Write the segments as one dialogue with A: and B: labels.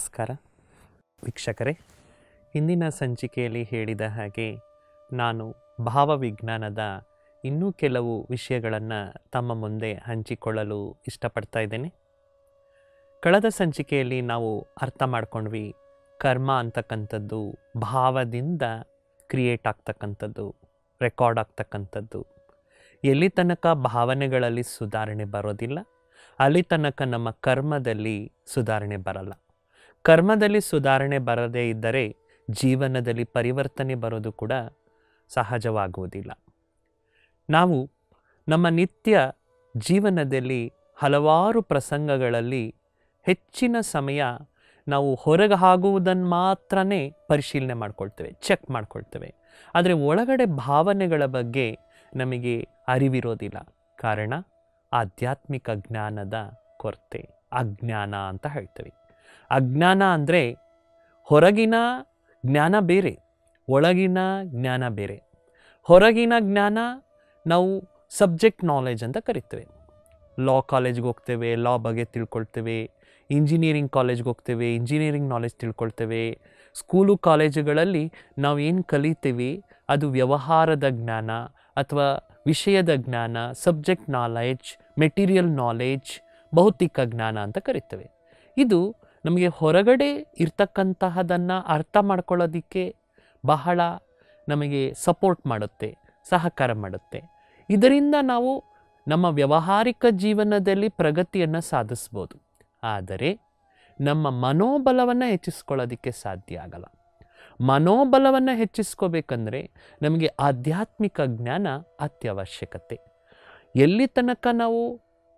A: ನಮಸ್ಕಾರ ವೀಕ್ಷಕರೇ ಹಿಂದಿನ ಸಂಚಿಕೆಯಲ್ಲಿ ಹೇಳಿದ ಹಾಗೆ ನಾನು ಭಾವವಿಜ್ಞಾನದ ಇನ್ನೂ ಕೆಲವು ವಿಷಯಗಳನ್ನು ತಮ್ಮ ಮುಂದೆ ಹಂಚಿಕೊಳ್ಳಲು ಇಷ್ಟಪಡ್ತಾ ಇದ್ದೇನೆ ಕಳೆದ ಸಂಚಿಕೆಯಲ್ಲಿ ನಾವು ಅರ್ಥ ಮಾಡ್ಕೊಂಡ್ವಿ ಕರ್ಮ ಅಂತಕ್ಕಂಥದ್ದು ಭಾವದಿಂದ ಕ್ರಿಯೇಟ್ ಆಗ್ತಕ್ಕಂಥದ್ದು ರೆಕಾರ್ಡ್ ಆಗ್ತಕ್ಕಂಥದ್ದು ಎಲ್ಲಿ ತನಕ ಭಾವನೆಗಳಲ್ಲಿ ಸುಧಾರಣೆ ಬರೋದಿಲ್ಲ ಅಲ್ಲಿ ತನಕ ನಮ್ಮ ಕರ್ಮದಲ್ಲಿ ಸುಧಾರಣೆ ಬರಲ್ಲ ಕರ್ಮದಲ್ಲಿ ಸುಧಾರಣೆ ಬರದೇ ಇದ್ದರೆ ಜೀವನದಲ್ಲಿ ಪರಿವರ್ತನೆ ಬರೋದು ಕೂಡ ಸಹಜವಾಗುವುದಿಲ್ಲ ನಾವು ನಮ್ಮ ನಿತ್ಯ ಜೀವನದಲ್ಲಿ ಹಲವಾರು ಪ್ರಸಂಗಗಳಲ್ಲಿ ಹೆಚ್ಚಿನ ಸಮಯ ನಾವು ಹೊರಗೆ ಆಗುವುದನ್ನು ಮಾತ್ರ ಪರಿಶೀಲನೆ ಮಾಡ್ಕೊಳ್ತೇವೆ ಚೆಕ್ ಮಾಡ್ಕೊಳ್ತೇವೆ ಆದರೆ ಒಳಗಡೆ ಭಾವನೆಗಳ ಬಗ್ಗೆ ನಮಗೆ ಅರಿವಿರೋದಿಲ್ಲ ಕಾರಣ ಆಧ್ಯಾತ್ಮಿಕ ಜ್ಞಾನದ ಕೊರತೆ ಅಜ್ಞಾನ ಅಂತ ಹೇಳ್ತೇವೆ ಅಜ್ಞಾನ ಅಂದರೆ ಹೊರಗಿನ ಜ್ಞಾನ ಬೇರೆ ಒಳಗಿನ ಜ್ಞಾನ ಬೇರೆ ಹೊರಗಿನ ಜ್ಞಾನ ನಾವು ಸಬ್ಜೆಕ್ಟ್ ನಾಲೆಜ್ ಅಂತ ಕರಿತೇವೆ ಲಾ ಕಾಲೇಜ್ಗೆ ಹೋಗ್ತೇವೆ ಲಾ ಬಗ್ಗೆ ತಿಳ್ಕೊಳ್ತೇವೆ ಇಂಜಿನಿಯರಿಂಗ್ ಕಾಲೇಜ್ಗೆ ಹೋಗ್ತೇವೆ ಇಂಜಿನಿಯರಿಂಗ್ ನಾಲೆಜ್ ತಿಳ್ಕೊಳ್ತೇವೆ ಸ್ಕೂಲು ಕಾಲೇಜುಗಳಲ್ಲಿ ನಾವು ಏನು ಕಲಿತೀವಿ ಅದು ವ್ಯವಹಾರದ ಜ್ಞಾನ ಅಥವಾ ವಿಷಯದ ಜ್ಞಾನ ಸಬ್ಜೆಕ್ಟ್ ನಾಲೆಜ್ ಮೆಟೀರಿಯಲ್ ನಾಲೆಜ್ ಭೌತಿಕ ಜ್ಞಾನ ಅಂತ ಕರಿತೇವೆ ಇದು ನಮಗೆ ಹೊರಗಡೆ ಇರ್ತಕ್ಕಂತಹದನ್ನು ಅರ್ಥ ಮಾಡ್ಕೊಳ್ಳೋದಕ್ಕೆ ಬಹಳ ನಮಗೆ ಸಪೋರ್ಟ್ ಮಾಡುತ್ತೆ ಸಹಕಾರ ಮಾಡುತ್ತೆ ಇದರಿಂದ ನಾವು ನಮ್ಮ ವ್ಯವಹಾರಿಕ ಜೀವನದಲ್ಲಿ ಪ್ರಗತಿಯನ್ನು ಸಾಧಿಸ್ಬೋದು ಆದರೆ ನಮ್ಮ ಮನೋಬಲವನ್ನು ಹೆಚ್ಚಿಸ್ಕೊಳ್ಳೋದಕ್ಕೆ ಸಾಧ್ಯ ಆಗಲ್ಲ ಮನೋಬಲವನ್ನು ಹೆಚ್ಚಿಸ್ಕೋಬೇಕಂದ್ರೆ ನಮಗೆ ಆಧ್ಯಾತ್ಮಿಕ ಜ್ಞಾನ ಅತ್ಯವಶ್ಯಕತೆ ಎಲ್ಲಿ ತನಕ ನಾವು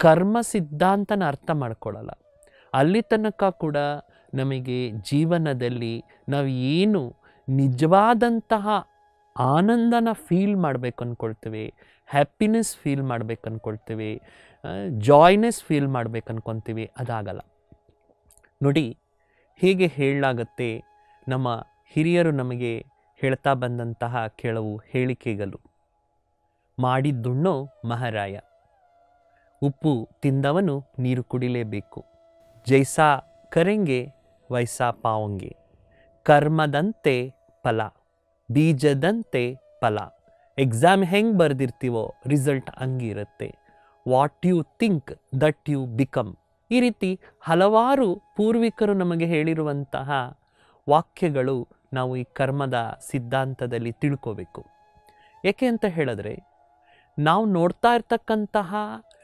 A: ಕರ್ಮ ಸಿದ್ಧಾಂತನ ಅರ್ಥ ಮಾಡ್ಕೊಳ್ಳಲ್ಲ ಅಲ್ಲಿ ತನಕ ಕೂಡ ನಮಗೆ ಜೀವನದಲ್ಲಿ ನಾವು ಏನು ನಿಜವಾದಂತಹ ಆನಂದನ ಫೀಲ್ ಮಾಡಬೇಕು ಅಂದ್ಕೊಳ್ತೇವೆ ಹ್ಯಾಪಿನೆಸ್ ಫೀಲ್ ಮಾಡ್ಬೇಕು ಅಂದ್ಕೊಳ್ತೇವೆ ಜಾಯ್ನೆಸ್ ಫೀಲ್ ಮಾಡ್ಬೇಕು ಅಂದ್ಕೊತೀವಿ ಅದಾಗಲ್ಲ ನೋಡಿ ಹೇಗೆ ಹೇಳಲಾಗತ್ತೆ ನಮ್ಮ ಹಿರಿಯರು ನಮಗೆ ಹೇಳ್ತಾ ಬಂದಂತಹ ಕೆಲವು ಹೇಳಿಕೆಗಳು ಮಾಡಿದ್ದುಣ್ಣೋ ಮಹಾರಾಯ ಉಪ್ಪು ತಿಂದವನು ನೀರು ಕುಡಿಲೇಬೇಕು ಜೈಸಾ ಕರೆಂಗೆ ವೈಸಾ ಪಾವಂಗೆ ಕರ್ಮದಂತೆ ಫಲ ಬೀಜದಂತೆ ಫಲ ಎಕ್ಸಾಮ್ ಹೆಂಗೆ ಬರೆದಿರ್ತೀವೋ ರಿಸಲ್ಟ್ ಹಂಗಿರುತ್ತೆ what you think that you become ಈ ರೀತಿ ಹಲವಾರು ಪೂರ್ವಿಕರು ನಮಗೆ ಹೇಳಿರುವಂತಹ ವಾಕ್ಯಗಳು ನಾವು ಈ ಕರ್ಮದ ಸಿದ್ಧಾಂತದಲ್ಲಿ ತಿಳ್ಕೋಬೇಕು ಏಕೆ ಅಂತ ಹೇಳಿದ್ರೆ ನಾವು ನೋಡ್ತಾ ಇರ್ತಕ್ಕಂತಹ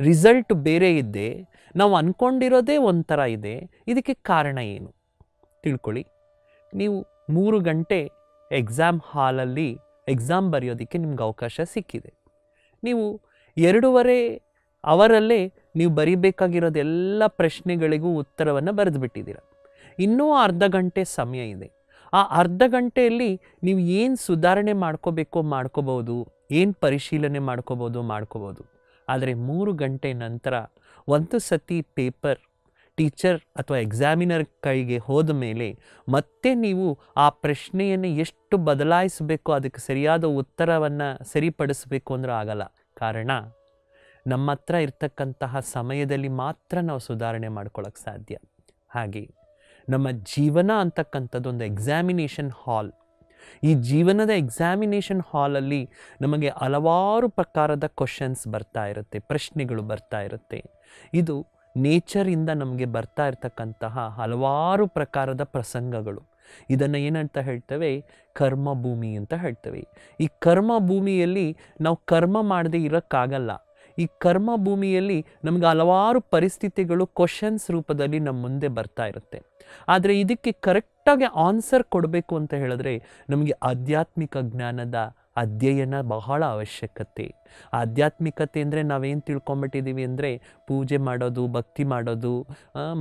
A: ರಿಸಲ್ಟ್ ಬೇರೆ ಇದ್ದೆ ನಾವು ಅಂದ್ಕೊಂಡಿರೋದೇ ಒಂಥರ ಇದೆ ಇದಕ್ಕೆ ಕಾರಣ ಏನು ತಿಳ್ಕೊಳ್ಳಿ ನೀವು ಮೂರು ಗಂಟೆ ಎಕ್ಸಾಮ್ ಹಾಲಲ್ಲಿ ಎಕ್ಸಾಮ್ ಬರೆಯೋದಕ್ಕೆ ನಿಮ್ಗೆ ಅವಕಾಶ ಸಿಕ್ಕಿದೆ ನೀವು ಎರಡೂವರೆ ಅವರಲ್ಲೇ ನೀವು ಬರಿಬೇಕಾಗಿರೋದೆಲ್ಲ ಪ್ರಶ್ನೆಗಳಿಗೂ ಉತ್ತರವನ್ನು ಬರೆದುಬಿಟ್ಟಿದ್ದೀರ ಇನ್ನೂ ಅರ್ಧ ಗಂಟೆ ಸಮಯ ಇದೆ ಆ ಅರ್ಧ ಗಂಟೆಯಲ್ಲಿ ನೀವು ಏನು ಸುಧಾರಣೆ ಮಾಡ್ಕೋಬೇಕೋ ಮಾಡ್ಕೋಬೋದು ಏನು ಪರಿಶೀಲನೆ ಮಾಡ್ಕೋಬೋದು ಮಾಡ್ಕೋಬೋದು ಆದರೆ ಮೂರು ಗಂಟೆ ನಂತರ ಒಂದು ಸತಿ ಪೇಪರ್ ಟೀಚರ್ ಅಥವಾ ಎಕ್ಸಾಮಿನರ್ ಕೈಗೆ ಹೋದ ಮೇಲೆ ಮತ್ತೆ ನೀವು ಆ ಪ್ರಶ್ನೆಯನ್ನು ಎಷ್ಟು ಬದಲಾಯಿಸಬೇಕು ಅದಕ್ಕೆ ಸರಿಯಾದ ಉತ್ತರವನ್ನು ಸರಿಪಡಿಸಬೇಕು ಅಂದ್ರೆ ಆಗಲ್ಲ ಕಾರಣ ನಮ್ಮ ಹತ್ರ ಇರ್ತಕ್ಕಂತಹ ಸಮಯದಲ್ಲಿ ಮಾತ್ರ ನಾವು ಸುಧಾರಣೆ ಮಾಡ್ಕೊಳ್ಳೋಕ್ಕೆ ಸಾಧ್ಯ ಹಾಗೆ ನಮ್ಮ ಜೀವನ ಒಂದು ಎಕ್ಸಾಮಿನೇಷನ್ ಹಾಲ್ ಈ ಜೀವನದ ಎಕ್ಸಾಮಿನೇಷನ್ ಹಾಲಲ್ಲಿ ನಮಗೆ ಹಲವಾರು ಪ್ರಕಾರದ ಕ್ವಶನ್ಸ್ ಬರ್ತಾ ಇರುತ್ತೆ ಪ್ರಶ್ನೆಗಳು ಬರ್ತಾ ಇರುತ್ತೆ ಇದು ನೇಚರಿಂದ ನಮಗೆ ಬರ್ತಾ ಇರತಕ್ಕಂತಹ ಹಲವಾರು ಪ್ರಕಾರದ ಪ್ರಸಂಗಗಳು ಇದನ್ನು ಏನಂತ ಹೇಳ್ತೇವೆ ಕರ್ಮ ಭೂಮಿ ಅಂತ ಹೇಳ್ತೇವೆ ಈ ಕರ್ಮ ಭೂಮಿಯಲ್ಲಿ ನಾವು ಕರ್ಮ ಮಾಡದೇ ಇರೋಕ್ಕಾಗಲ್ಲ ಈ ಕರ್ಮ ಭೂಮಿಯಲ್ಲಿ ನಮಗೆ ಹಲವಾರು ಪರಿಸ್ಥಿತಿಗಳು ಕ್ವಶನ್ಸ್ ರೂಪದಲ್ಲಿ ನಮ್ಮ ಮುಂದೆ ಬರ್ತಾ ಇರುತ್ತೆ ಆದರೆ ಇದಕ್ಕೆ ಕರೆಕ್ಟ್ ಕರೆಕ್ಟಾಗಿ ಆನ್ಸರ್ ಕೊಡಬೇಕು ಅಂತ ಹೇಳಿದ್ರೆ ನಮಗೆ ಆಧ್ಯಾತ್ಮಿಕ ಜ್ಞಾನದ ಅಧ್ಯಯನ ಬಹಳ ಅವಶ್ಯಕತೆ ಆಧ್ಯಾತ್ಮಿಕತೆ ಅಂದರೆ ನಾವೇನು ತಿಳ್ಕೊಂಬಿಟ್ಟಿದ್ದೀವಿ ಅಂದರೆ ಪೂಜೆ ಮಾಡೋದು ಭಕ್ತಿ ಮಾಡೋದು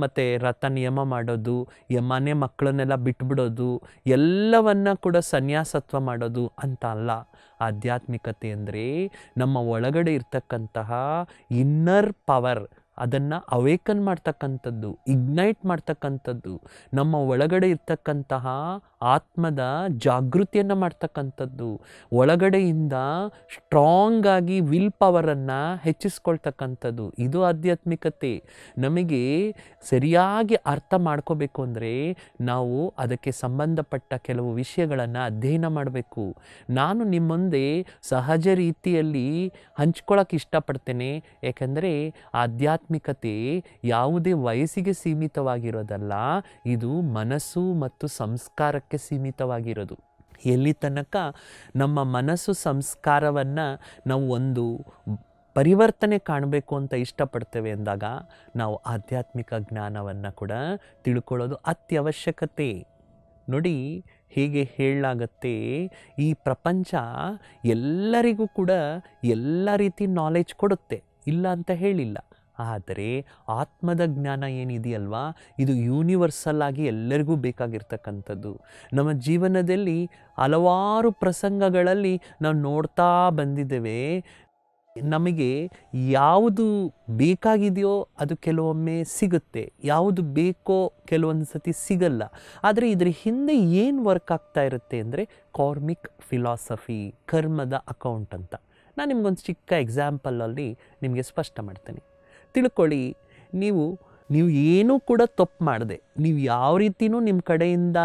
A: ಮತ್ತು ರಥ ನಿಯಮ ಮಾಡೋದು ಯಮನೆ ಮಕ್ಕಳನ್ನೆಲ್ಲ ಬಿಟ್ಬಿಡೋದು ಎಲ್ಲವನ್ನ ಕೂಡ ಸನ್ಯಾಸತ್ವ ಮಾಡೋದು ಅಂತ ಅಲ್ಲ ಆಧ್ಯಾತ್ಮಿಕತೆ ಅಂದರೆ ನಮ್ಮ ಒಳಗಡೆ ಇರ್ತಕ್ಕಂತಹ ಇನ್ನರ್ ಪವರ್ ಅದನ್ನು ಅವೇಕನ್ ಮಾಡ್ತಕ್ಕಂಥದ್ದು ಇಗ್ನೈಟ್ ಮಾಡ್ತಕ್ಕಂಥದ್ದು ನಮ್ಮ ಒಳಗಡೆ ಇರ್ತಕ್ಕಂತಹ ಆತ್ಮದ ಜಾಗೃತಿಯನ್ನು ಮಾಡ್ತಕ್ಕಂಥದ್ದು ಒಳಗಡೆಯಿಂದ ಸ್ಟ್ರಾಂಗ್ ಆಗಿ ವಿಲ್ ಪವರನ್ನು ಹೆಚ್ಚಿಸ್ಕೊಳ್ತಕ್ಕಂಥದ್ದು ಇದು ಆಧ್ಯಾತ್ಮಿಕತೆ ನಮಗೆ ಸರಿಯಾಗಿ ಅರ್ಥ ಮಾಡ್ಕೋಬೇಕು ಅಂದರೆ ನಾವು ಅದಕ್ಕೆ ಸಂಬಂಧಪಟ್ಟ ಕೆಲವು ವಿಷಯಗಳನ್ನು ಅಧ್ಯಯನ ಮಾಡಬೇಕು ನಾನು ನಿಮ್ಮ ಮುಂದೆ ಸಹಜ ರೀತಿಯಲ್ಲಿ ಹಂಚ್ಕೊಳಕ್ಕೆ ಇಷ್ಟಪಡ್ತೇನೆ ಯಾಕೆಂದರೆ ಆಧ್ಯಾತ್ಮಿಕತೆ ಯಾವುದೇ ವಯಸ್ಸಿಗೆ ಸೀಮಿತವಾಗಿರೋದಲ್ಲ ಇದು ಮನಸ್ಸು ಮತ್ತು ಸಂಸ್ಕಾರಕ್ಕೆ ಸೀಮಿತವಾಗಿರೋದು ಎಲ್ಲಿ ತನಕ ನಮ್ಮ ಮನಸ್ಸು ಸಂಸ್ಕಾರವನ್ನು ನಾವು ಒಂದು ಪರಿವರ್ತನೆ ಕಾಣಬೇಕು ಅಂತ ಇಷ್ಟಪಡ್ತೇವೆ ಅಂದಾಗ ನಾವು ಆಧ್ಯಾತ್ಮಿಕ ಜ್ಞಾನವನ್ನು ಕೂಡ ತಿಳ್ಕೊಳ್ಳೋದು ಅತ್ಯವಶ್ಯಕತೆ ನೋಡಿ ಹೇಗೆ ಹೇಳಲಾಗತ್ತೆ ಈ ಪ್ರಪಂಚ ಎಲ್ಲರಿಗೂ ಕೂಡ ಎಲ್ಲ ರೀತಿ ನಾಲೆಜ್ ಕೊಡುತ್ತೆ ಇಲ್ಲ ಅಂತ ಹೇಳಿಲ್ಲ ಆದರೆ ಆತ್ಮದ ಜ್ಞಾನ ಏನಿದೆಯಲ್ವಾ ಇದು ಯೂನಿವರ್ಸಲ್ ಆಗಿ ಎಲ್ಲರಿಗೂ ಬೇಕಾಗಿರ್ತಕ್ಕಂಥದ್ದು ನಮ್ಮ ಜೀವನದಲ್ಲಿ ಹಲವಾರು ಪ್ರಸಂಗಗಳಲ್ಲಿ ನಾವು ನೋಡ್ತಾ ಬಂದಿದ್ದೇವೆ ನಮಗೆ ಯಾವುದು ಬೇಕಾಗಿದೆಯೋ ಅದು ಕೆಲವೊಮ್ಮೆ ಸಿಗುತ್ತೆ ಯಾವುದು ಬೇಕೋ ಕೆಲವೊಂದು ಸತಿ ಸಿಗಲ್ಲ ಆದರೆ ಇದರ ಹಿಂದೆ ಏನು ವರ್ಕ್ ಆಗ್ತಾ ಇರುತ್ತೆ ಅಂದರೆ ಕಾರ್ಮಿಕ್ ಫಿಲಾಸಫಿ ಕರ್ಮದ ಅಕೌಂಟ್ ಅಂತ ನಾನು ನಿಮಗೊಂದು ಚಿಕ್ಕ ಎಕ್ಸಾಂಪಲಲ್ಲಿ ನಿಮಗೆ ಸ್ಪಷ್ಟ ಮಾಡ್ತೇನೆ ತಿಳ್ಕೊಳ್ಳಿ ನೀವು ನೀವು ಏನೂ ಕೂಡ ತಪ್ಪು ಮಾಡದೆ ನೀವು ಯಾವ ರೀತಿಯೂ ನಿಮ್ಮ ಕಡೆಯಿಂದ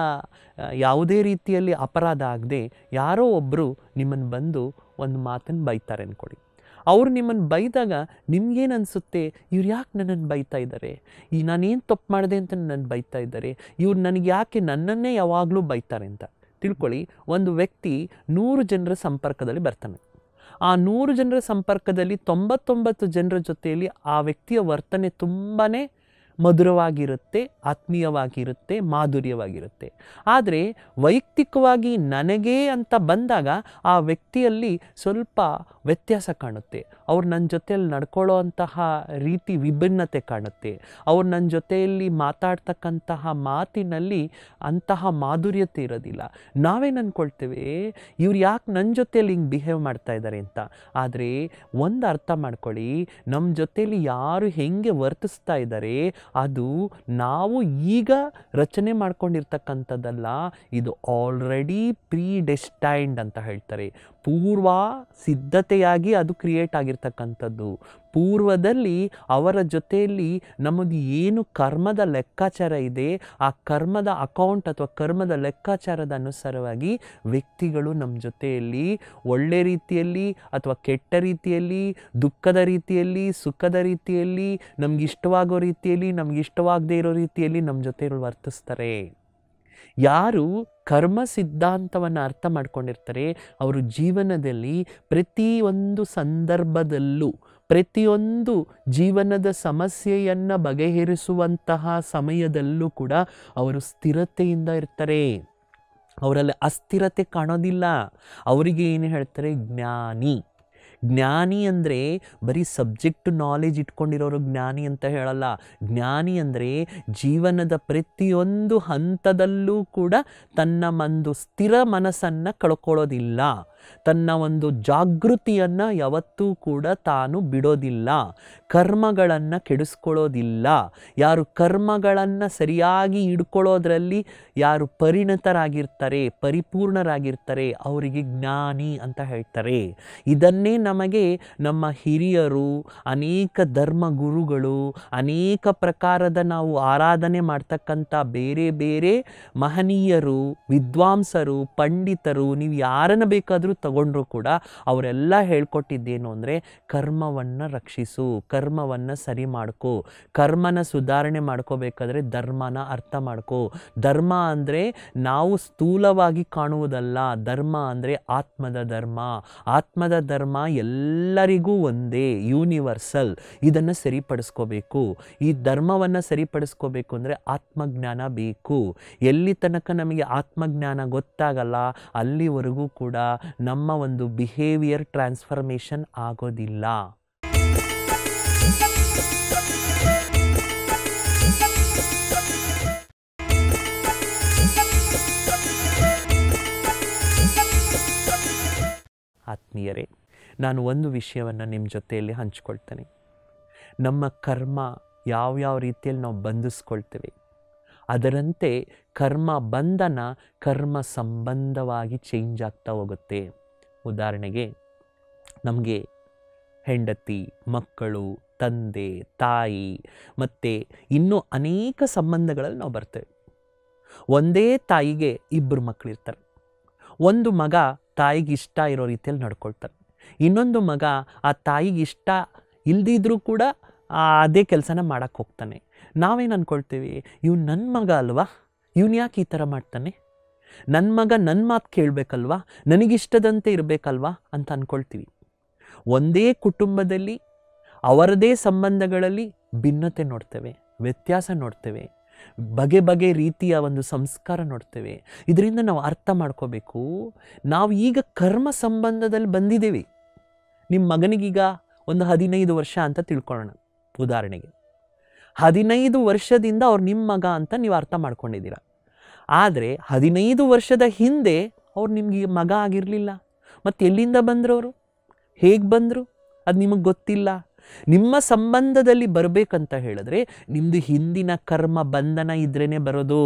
A: ಯಾವುದೇ ರೀತಿಯಲ್ಲಿ ಅಪರಾಧ ಆಗದೆ ಯಾರೋ ಒಬ್ಬರು ನಿಮ್ಮನ್ನು ಬಂದು ಒಂದು ಮಾತನ್ನು ಬೈತಾರೆ ಅಂದ್ಕೊಳ್ಳಿ ಅವ್ರು ನಿಮ್ಮನ್ನು ಬೈದಾಗ ನಿಮ್ಗೇನು ಅನಿಸುತ್ತೆ ಇವ್ರು ಯಾಕೆ ನನ್ನನ್ನು ಬೈತಾ ಇದ್ದಾರೆ ಈ ನಾನೇನು ತಪ್ಪು ಮಾಡಿದೆ ಅಂತ ನನ್ನನ್ನು ಬೈತಾ ಇದ್ದಾರೆ ಇವ್ರು ನನಗೆ ಯಾಕೆ ನನ್ನನ್ನೇ ಯಾವಾಗಲೂ ಬೈತಾರೆ ಅಂತ ತಿಳ್ಕೊಳ್ಳಿ ಒಂದು ವ್ಯಕ್ತಿ ನೂರು ಜನರ ಸಂಪರ್ಕದಲ್ಲಿ ಬರ್ತಾನೆ ಆ ನೂರು ಜನರ ಸಂಪರ್ಕದಲ್ಲಿ ತೊಂಬತ್ತೊಂಬತ್ತು ಜನರ ಜೊತೆಯಲ್ಲಿ ಆ ವ್ಯಕ್ತಿಯ ವರ್ತನೆ ತುಂಬಾ ಮಧುರವಾಗಿರುತ್ತೆ ಆತ್ಮೀಯವಾಗಿರುತ್ತೆ ಮಾಧುರ್ಯವಾಗಿರುತ್ತೆ ಆದರೆ ವೈಯಕ್ತಿಕವಾಗಿ ನನಗೇ ಅಂತ ಬಂದಾಗ ಆ ವ್ಯಕ್ತಿಯಲ್ಲಿ ಸ್ವಲ್ಪ ವ್ಯತ್ಯಾಸ ಕಾಣುತ್ತೆ ಅವ್ರು ನನ್ನ ಜೊತೆಯಲ್ಲಿ ನಡ್ಕೊಳ್ಳೋ ಅಂತಹ ರೀತಿ ವಿಭಿನ್ನತೆ ಕಾಣುತ್ತೆ ಅವ್ರು ನನ್ನ ಜೊತೆಯಲ್ಲಿ ಮಾತಾಡ್ತಕ್ಕಂತಹ ಮಾತಿನಲ್ಲಿ ಅಂತಹ ಮಾಧುರ್ಯತೆ ಇರೋದಿಲ್ಲ ನಾವೇನು ಅಂದ್ಕೊಳ್ತೇವೆ ಇವ್ರು ಯಾಕೆ ನನ್ನ ಜೊತೆಯಲ್ಲಿ ಹಿಂಗೆ ಬಿಹೇವ್ ಮಾಡ್ತಾ ಇದ್ದಾರೆ ಅಂತ ಆದರೆ ಒಂದು ಅರ್ಥ ಮಾಡ್ಕೊಳ್ಳಿ ನಮ್ಮ ಜೊತೆಯಲ್ಲಿ ಯಾರು ಹೆಂಗೆ ವರ್ತಿಸ್ತಾ ಇದ್ದಾರೆ ಅದು ನಾವು ಈಗ ರಚನೆ ಮಾಡ್ಕೊಂಡಿರ್ತಕ್ಕಂಥದ್ದಲ್ಲ ಇದು ಆಲ್ರೆಡಿ ಪ್ರೀ ಅಂತ ಹೇಳ್ತಾರೆ ಪೂರ್ವ ಸಿದ್ಧತೆಯಾಗಿ ಅದು ಕ್ರಿಯೇಟ್ ಆಗಿರ್ತಕ್ಕಂಥದ್ದು ಪೂರ್ವದಲ್ಲಿ ಅವರ ಜೊತೆಯಲ್ಲಿ ನಮಗೆ ಏನು ಕರ್ಮದ ಲೆಕ್ಕಾಚಾರ ಇದೆ ಆ ಕರ್ಮದ ಅಕೌಂಟ್ ಅಥವಾ ಕರ್ಮದ ಲೆಕ್ಕಾಚಾರದ ಅನುಸಾರವಾಗಿ ವ್ಯಕ್ತಿಗಳು ನಮ್ಮ ಜೊತೆಯಲ್ಲಿ ಒಳ್ಳೆ ರೀತಿಯಲ್ಲಿ ಅಥವಾ ಕೆಟ್ಟ ರೀತಿಯಲ್ಲಿ ದುಃಖದ ರೀತಿಯಲ್ಲಿ ಸುಖದ ರೀತಿಯಲ್ಲಿ ನಮ್ಗೆ ರೀತಿಯಲ್ಲಿ ನಮ್ಗೆ ಇಷ್ಟವಾಗದೇ ಇರೋ ರೀತಿಯಲ್ಲಿ ನಮ್ಮ ಜೊತೆಗಳು ವರ್ತಿಸ್ತಾರೆ ಯಾರು ಕರ್ಮ ಸಿದ್ಧಾಂತವನ್ನು ಅರ್ಥ ಮಾಡ್ಕೊಂಡಿರ್ತಾರೆ ಅವರು ಜೀವನದಲ್ಲಿ ಪ್ರತಿಯೊಂದು ಸಂದರ್ಭದಲ್ಲೂ ಪ್ರತಿಯೊಂದು ಜೀವನದ ಸಮಸ್ಯೆಯನ್ನು ಬಗೆಹರಿಸುವಂತಹ ಸಮಯದಲ್ಲೂ ಕೂಡ ಅವರು ಸ್ಥಿರತೆಯಿಂದ ಇರ್ತಾರೆ ಅವರಲ್ಲಿ ಅಸ್ಥಿರತೆ ಕಾಣೋದಿಲ್ಲ ಅವರಿಗೆ ಏನು ಹೇಳ್ತಾರೆ ಜ್ಞಾನಿ ಜ್ಞಾನಿ ಅಂದರೆ ಬರೀ ಸಬ್ಜೆಕ್ಟ್ ನಾಲೆಜ್ ಇಟ್ಕೊಂಡಿರೋರು ಜ್ಞಾನಿ ಅಂತ ಹೇಳಲ್ಲ ಜ್ಞಾನಿ ಅಂದರೆ ಜೀವನದ ಪ್ರತಿಯೊಂದು ಹಂತದಲ್ಲೂ ಕೂಡ ತನ್ನ ಒಂದು ಸ್ಥಿರ ಮನಸ್ಸನ್ನು ಕಳ್ಕೊಳ್ಳೋದಿಲ್ಲ ತನ್ನ ಒಂದು ಜಾಗೃತಿಯನ್ನು ಯಾವತ್ತೂ ಕೂಡ ತಾನು ಬಿಡೋದಿಲ್ಲ ಕರ್ಮಗಳನ್ನು ಕೆಡಿಸ್ಕೊಳ್ಳೋದಿಲ್ಲ ಯಾರು ಕರ್ಮಗಳನ್ನು ಸರಿಯಾಗಿ ಹಿಡ್ಕೊಳ್ಳೋದ್ರಲ್ಲಿ ಯಾರು ಪರಿಣತರಾಗಿರ್ತಾರೆ ಪರಿಪೂರ್ಣರಾಗಿರ್ತಾರೆ ಅವರಿಗೆ ಜ್ಞಾನಿ ಅಂತ ಹೇಳ್ತಾರೆ ಇದನ್ನೇ ನಮಗೆ ನಮ್ಮ ಹಿರಿಯರು ಅನೇಕ ಧರ್ಮ ಗುರುಗಳು ಅನೇಕ ಪ್ರಕಾರದ ನಾವು ಆರಾಧನೆ ಮಾಡ್ತಕ್ಕಂಥ ಬೇರೆ ಬೇರೆ ಮಹನೀಯರು ವಿದ್ವಾಂಸರು ಪಂಡಿತರು ನೀವು ಯಾರನ್ನು ಬೇಕಾದರೂ ಏನಾದರೂ ತಗೊಂಡ್ರೂ ಕೂಡ ಅವರೆಲ್ಲ ಹೇಳ್ಕೊಟ್ಟಿದ್ದೇನು ಅಂದರೆ ಕರ್ಮವನ್ನು ರಕ್ಷಿಸು ಕರ್ಮವನ್ನು ಸರಿ ಮಾಡ್ಕೊ ಕರ್ಮನ ಸುಧಾರಣೆ ಮಾಡ್ಕೋಬೇಕಾದ್ರೆ ಧರ್ಮನ ಅರ್ಥ ಮಾಡ್ಕೊ ಧರ್ಮ ಅಂದರೆ ನಾವು ಸ್ಥೂಲವಾಗಿ ಕಾಣುವುದಲ್ಲ ಧರ್ಮ ಅಂದರೆ ಆತ್ಮದ ಧರ್ಮ ಆತ್ಮದ ಧರ್ಮ ಎಲ್ಲರಿಗೂ ಒಂದೇ ಯೂನಿವರ್ಸಲ್ ಇದನ್ನು ಸರಿಪಡಿಸ್ಕೋಬೇಕು ಈ ಧರ್ಮವನ್ನು ಸರಿಪಡಿಸ್ಕೋಬೇಕು ಅಂದರೆ ಆತ್ಮಜ್ಞಾನ ಬೇಕು ಎಲ್ಲಿ ತನಕ ನಮಗೆ ಆತ್ಮಜ್ಞಾನ ಗೊತ್ತಾಗಲ್ಲ ಅಲ್ಲಿವರೆಗೂ ಕೂಡ ನಮ್ಮ ಒಂದು ಬಿಹೇವಿಯರ್ ಟ್ರಾನ್ಸ್ಫಾರ್ಮೇಶನ್ ಆಗೋದಿಲ್ಲ ಆತ್ಮೀಯರೇ ನಾನು ಒಂದು ವಿಷಯವನ್ನು ನಿಮ್ಮ ಜೊತೆಯಲ್ಲಿ ಹಂಚ್ಕೊಳ್ತೇನೆ ನಮ್ಮ ಕರ್ಮ ಯಾವ್ಯಾವ ರೀತಿಯಲ್ಲಿ ನಾವು ಬಂಧಿಸ್ಕೊಳ್ತೇವೆ ಅದರಂತೆ ಕರ್ಮ ಬಂಧನ ಕರ್ಮ ಸಂಬಂಧವಾಗಿ ಚೇಂಜ್ ಆಗ್ತಾ ಹೋಗುತ್ತೆ ಉದಾಹರಣೆಗೆ ನಮಗೆ ಹೆಂಡತಿ ಮಕ್ಕಳು ತಂದೆ ತಾಯಿ ಮತ್ತು ಇನ್ನೂ ಅನೇಕ ಸಂಬಂಧಗಳಲ್ಲಿ ನಾವು ಬರ್ತೇವೆ ಒಂದೇ ತಾಯಿಗೆ ಇಬ್ಬರು ಮಕ್ಕಳಿರ್ತಾರೆ ಒಂದು ಮಗ ತಾಯಿಗೆ ಇಷ್ಟ ಇರೋ ರೀತಿಯಲ್ಲಿ ನಡ್ಕೊಳ್ತಾರೆ ಇನ್ನೊಂದು ಮಗ ಆ ತಾಯಿಗೆ ಇಷ್ಟ ಇಲ್ದಿದ್ರೂ ಕೂಡ ಅದೇ ಕೆಲಸನ ಮಾಡೋಕ್ಕೆ ಹೋಗ್ತಾನೆ ನಾವೇನು ಅಂದ್ಕೊಳ್ತೀವಿ ಇವ್ನು ನನ್ನ ಮಗ ಅಲ್ವಾ ಇವನು ಯಾಕೆ ಈ ಥರ ಮಾಡ್ತಾನೆ ನನ್ನ ಮಗ ನನ್ನ ಮಾತು ಕೇಳಬೇಕಲ್ವಾ ನನಗಿಷ್ಟದಂತೆ ಇರಬೇಕಲ್ವಾ ಅಂತ ಅಂದ್ಕೊಳ್ತೀವಿ ಒಂದೇ ಕುಟುಂಬದಲ್ಲಿ ಅವರದೇ ಸಂಬಂಧಗಳಲ್ಲಿ ಭಿನ್ನತೆ ನೋಡ್ತೇವೆ ವ್ಯತ್ಯಾಸ ನೋಡ್ತೇವೆ ಬಗೆ ಬಗೆ ರೀತಿಯ ಒಂದು ಸಂಸ್ಕಾರ ನೋಡ್ತೇವೆ ಇದರಿಂದ ನಾವು ಅರ್ಥ ಮಾಡ್ಕೋಬೇಕು ನಾವು ಈಗ ಕರ್ಮ ಸಂಬಂಧದಲ್ಲಿ ಬಂದಿದ್ದೀವಿ ನಿಮ್ಮ ಮಗನಿಗೀಗ ಒಂದು ಹದಿನೈದು ವರ್ಷ ಅಂತ ತಿಳ್ಕೊಳ್ಳೋಣ ಉದಾಹರಣೆಗೆ ಹದಿನೈದು ವರ್ಷದಿಂದ ಅವ್ರು ನಿಮ್ಮ ಮಗ ಅಂತ ನೀವು ಅರ್ಥ ಮಾಡ್ಕೊಂಡಿದ್ದೀರ ಆದರೆ ಹದಿನೈದು ವರ್ಷದ ಹಿಂದೆ ಅವ್ರು ನಿಮಗೆ ಮಗ ಆಗಿರಲಿಲ್ಲ ಮತ್ತು ಎಲ್ಲಿಂದ ಅವರು ಹೇಗೆ ಬಂದರು ಅದು ನಿಮಗೆ ಗೊತ್ತಿಲ್ಲ ನಿಮ್ಮ ಸಂಬಂಧದಲ್ಲಿ ಬರಬೇಕಂತ ಹೇಳಿದ್ರೆ ನಿಮ್ಮದು ಹಿಂದಿನ ಕರ್ಮ ಬಂಧನ ಇದ್ರೇ ಬರೋದು